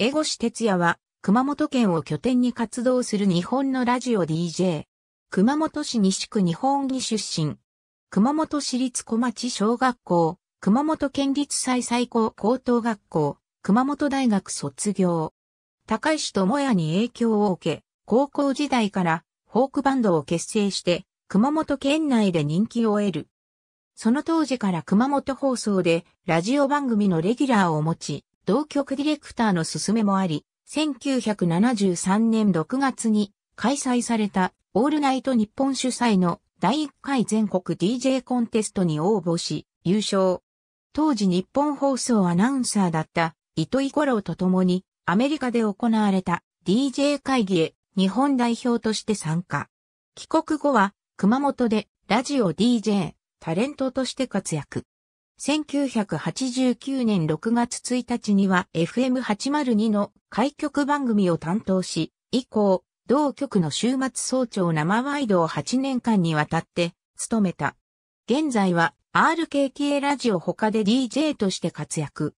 江越哲也は、熊本県を拠点に活動する日本のラジオ DJ。熊本市西区日本木出身。熊本市立小町小学校、熊本県立最最高高等学校、熊本大学卒業。高石智也に影響を受け、高校時代からフォークバンドを結成して、熊本県内で人気を得る。その当時から熊本放送でラジオ番組のレギュラーを持ち、同局ディレクターの勧めもあり、1973年6月に開催されたオールナイト日本主催の第1回全国 DJ コンテストに応募し、優勝。当時日本放送アナウンサーだった糸井五郎と共にアメリカで行われた DJ 会議へ日本代表として参加。帰国後は熊本でラジオ DJ、タレントとして活躍。1989年6月1日には FM802 の開局番組を担当し、以降、同局の週末早朝生ワイドを8年間にわたって務めた。現在は RKK ラジオ他で DJ として活躍。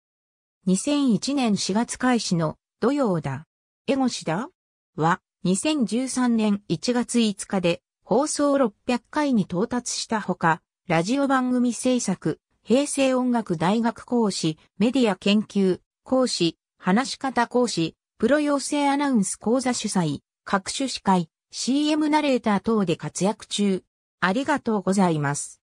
2001年4月開始の土曜だ。エゴシだは2013年1月5日で放送600回に到達したほか、ラジオ番組制作、平成音楽大学講師、メディア研究、講師、話し方講師、プロ養成アナウンス講座主催、各種司会、CM ナレーター等で活躍中。ありがとうございます。